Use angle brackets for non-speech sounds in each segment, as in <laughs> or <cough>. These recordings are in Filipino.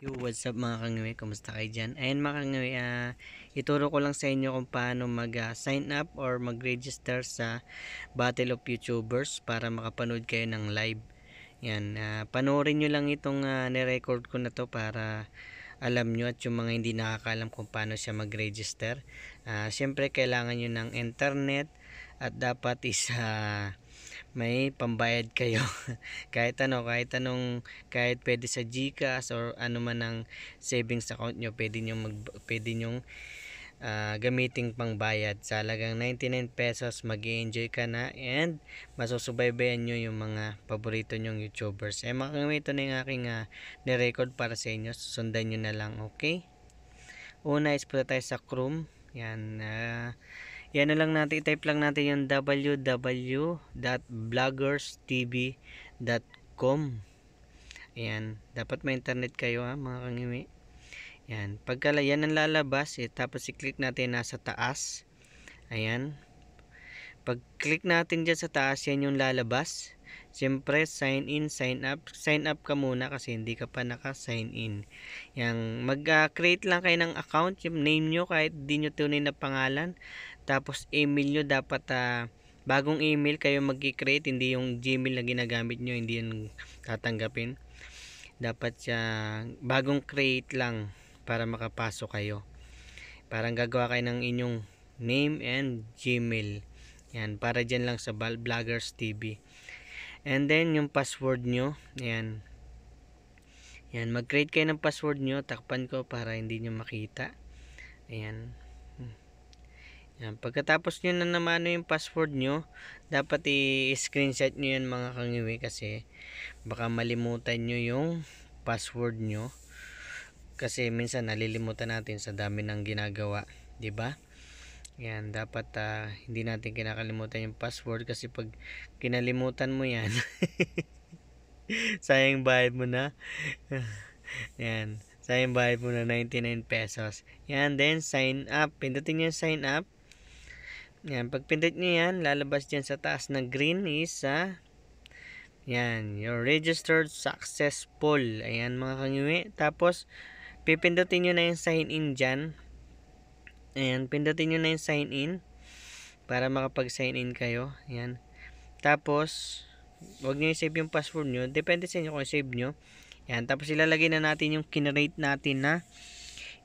Yo, what's up mga kangawi? Kumusta kayo dyan? Ayan mga kangawi, uh, ah, ituro ko lang sa inyo kung paano mag-sign ah, uh, up or mag-register sa Battle of YouTubers para makapanood kayo ng live. Yan, uh, panoorin nyo lang itong uh, nirecord ko na to para alam nyo at yung mga hindi nakakalam kung paano siya mag-register. Uh, Siyempre, kailangan nyo ng internet at dapat isa... Uh, may pambayad kayo <laughs> kahit ano kahit anong kahit pwede sa GCash or ano man ang savings account nyo pwede nyo mag pwede nyo uh, ah, gamitin bayad. sa halagang 99 pesos mag enjoy ka na and masusubaybayan nyo yung mga paborito nyong YouTubers eh makagamit ito na yung aking uh, nirecord para sa inyo sundan nyo na lang okay una is punta tayo sa Chrome yan uh, yan na lang natin, i-type lang natin yung www.bloggerstv.com Ayan, dapat may internet kayo ha ah, mga kangimi. Ayan, pagka yan ang lalabas, eh, tapos i-click natin nasa taas. Ayan. Pag-click natin dyan sa taas, yan yung lalabas. Siyempre, sign in, sign up. Sign up ka muna kasi hindi ka pa naka-sign in. Yang mag-create ah, lang kayo ng account, yung name nyo, kahit di nyo tunay na pangalan. Tapos email nyo dapat uh, bagong email kayo mag-create hindi yung Gmail na ginagamit nyo hindi yun tatanggapin dapat siya bagong create lang para makapasok kayo parang gagawa kayo ng inyong name and Gmail yan para dyan lang sa Vloggers TV and then yung password nyo yan yan mag create kayo ng password nyo takpan ko para hindi nyo makita ayan yan. Pagkatapos nyo na naman ano yung password nyo, dapat i-screenshot nyo yan mga kangiwi kasi baka malimutan nyo yung password nyo. Kasi minsan nalilimutan natin sa dami ng ginagawa. ba? Diba? Yan, dapat uh, hindi natin kinakalimutan yung password kasi pag kinalimutan mo yan, <laughs> sayang bayad mo na. <laughs> yan, sayang bayad mo na 99 pesos. Yan, then sign up. Pindutin yung sign up. Yan, pagpindot nyo yan, lalabas dyan sa taas na green is sa, ah, yan, your registered successful. Ayan mga kangyuwi. Tapos, pipindutin nyo na yung sign in dyan. Ayan, pindutin nyo na yung sign in para makapag-sign in kayo. Ayan. Tapos, wag nyo i-save yung password nyo. Depende sa inyo kung i save nyo. Ayan, tapos ilalagay na natin yung kinerate natin na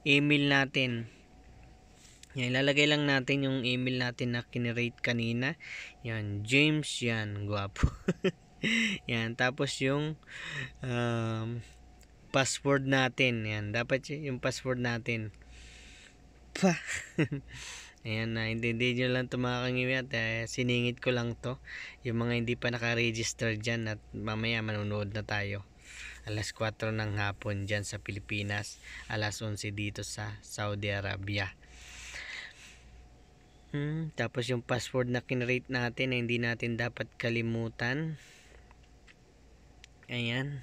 email natin. Yan, ilalagay lang natin yung email natin na kinerate kanina. Yan, James yan, guwapo. <laughs> yan, tapos yung um, password natin. Yan, dapat yung password natin. Pa. <laughs> Ayan na, hindi nyo lang ito mga kangiwi at eh, siningit ko lang to yung mga hindi pa nakaregister dyan at mamaya manunood na tayo alas 4 ng hapon dyan sa Pilipinas alas 11 dito sa Saudi Arabia Hmm, tapos yung password na kinrate natin na hindi natin dapat kalimutan. Ayan.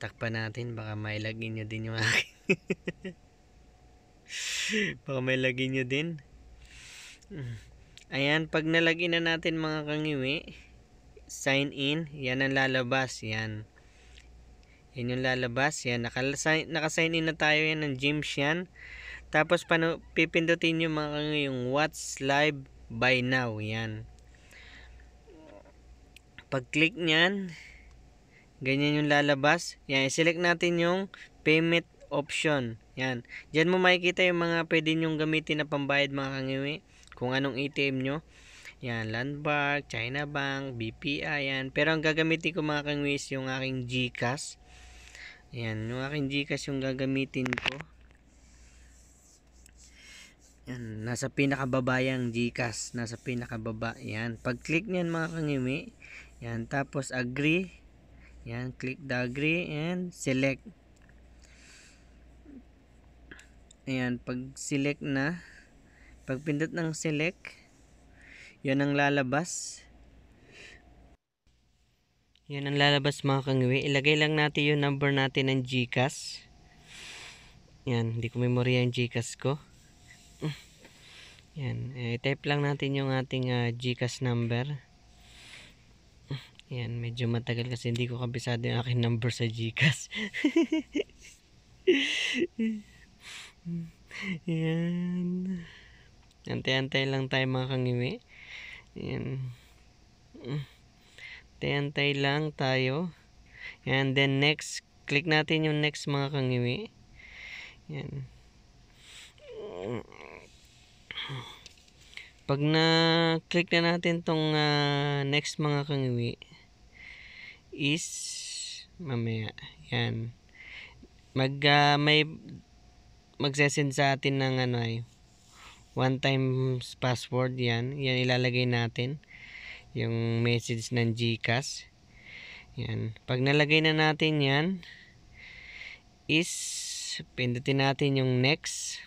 Takpan natin baka may login nyo din yung akin. <laughs> baka may login nyo din. Ayan, pag nalagin na natin mga kangiwi, sign in, yan ang lalabas, yan. Yan yung lalabas, yan. Nakasign, nakasign in na tayo, yan ng James yan. Tapos pano, pipindutin nyo mga kanyo yung what's live by now. Yan. Pag click nyan, ganyan yung lalabas. Yan, select natin yung payment option. Yan. Diyan mo makikita yung mga pwede nyong gamitin na pambayad mga kangiwi. Kung anong ATM nyo. Yan, Landmark, China Bank, BPI, yan. Pero ang gagamitin ko mga is yung aking GCash. Yan, yung aking GCash yung gagamitin ko. Yan, nasa pinakababa yung Gcash, nasa pinakababa. Yan, pag-click niyan mga kangimi, yan, tapos agree. Yan, click the agree and select. Ayan, pag select na, pag pindot ng select, yan ang lalabas. Yan ang lalabas mga kangwi. Ilagay lang natin yung number natin ng Gcash. Yan, hindi ko memorya yung Gcash ko. Yan, eh, type lang natin yung ating uh, GCash number. Yan, medyo matagal kasi hindi ko kabisado yung aking number sa GCash. <laughs> Yan. Antay-antay lang tayo mga kangimi. Yan. Antay-antay lang tayo. Yan, then next, click natin yung next mga kangimi. Yan. Pag na-click na natin tong uh, next mga kangiwi is mamaya, yan. Mag, uh, may magse-send sa atin ng ano ay one time password yan. Yan ilalagay natin yung message ng GCash. Yan. Pag nalagay na natin yan is pindutin natin yung next.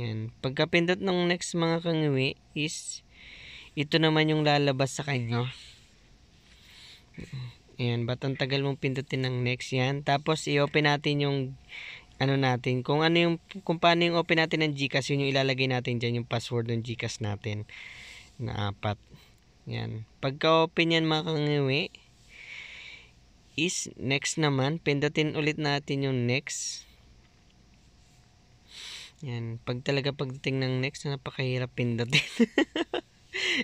Yan. Pagkapindot ng next mga kangiwi is ito naman yung lalabas sa kanyo. Ayan, batang tagal mong pindutin ng next yan? Tapos i-open natin yung ano natin, kung ano yung kung paano yung open natin ng GCash, yun yung ilalagay natin diyan yung password ng GCash natin na apat. Yan. Pagka-open yan mga kangiwi, is next naman, pindutin ulit natin yung next. Yan. Pag talaga pagdating ng next, napakahirap pindutin. <laughs>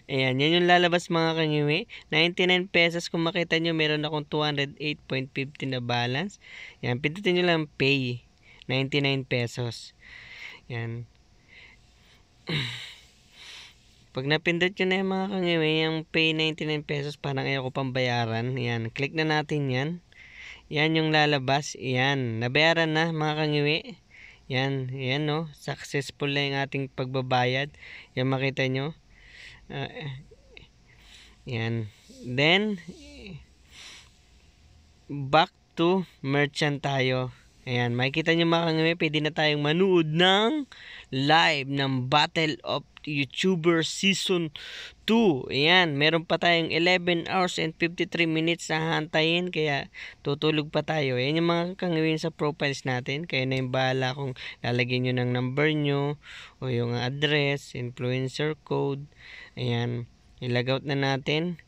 Ayan, yan yung lalabas mga kangiwi. Eh. 99 pesos kung makita nyo, meron akong 208.50 na balance. Yan, pindutin nyo lang pay. 99 pesos. Yan. <clears throat> Pag napindot nyo na yung mga kangiwi, eh, yung pay 99 pesos, parang ayaw ko pang bayaran. Yan, click na natin yan. Yan yung lalabas. Yan, nabayaran na mga kangiwi. Eh. Yan, yan no. Successful na yung ating pagbabayad. Yan makita nyo. Uh, yan. Then, back to merchant tayo. Ayan, makikita nyo mga kangame, pwede na tayong manood ng live ng Battle of YouTuber Season 2. Ayan, meron pa tayong 11 hours and 53 minutes na hantayin, kaya tutulog pa tayo. Ayan yung mga kangawin sa profiles natin, kaya na yung bahala kung lalagyan nyo ng number nyo, o yung address, influencer code. Ayan, ilagout na natin.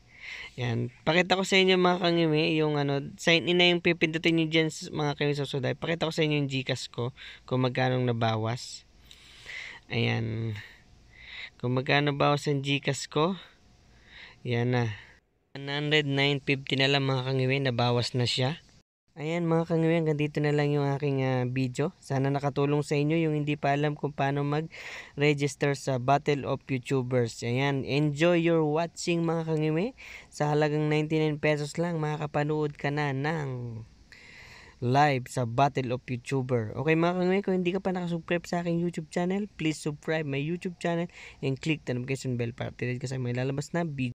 Yan. Pakita ko sa inyo mga kangimi yung ano, sign in na yung pipindutin nyo dyan mga kangimi sa Suday. Pakita ko sa inyo yung Gcash ko kung magkano nabawas. Ayan. Kung magkano bawas ang Gcash ko. Yan na. 109.50 na lang mga kangimi. Nabawas na siya. Ayan mga kangawi, hanggang na lang yung aking uh, video. Sana nakatulong sa inyo yung hindi pa alam kung paano mag-register sa Battle of YouTubers. Ayan, enjoy your watching mga kangawi. Sa halagang 99 pesos lang, makakapanood ka na ng live sa Battle of YouTuber. Okay mga kangawi, kung hindi ka pa nakasubscribe sa aking YouTube channel, please subscribe my YouTube channel and click the notification bell para updated ka sa mga lalabas na video.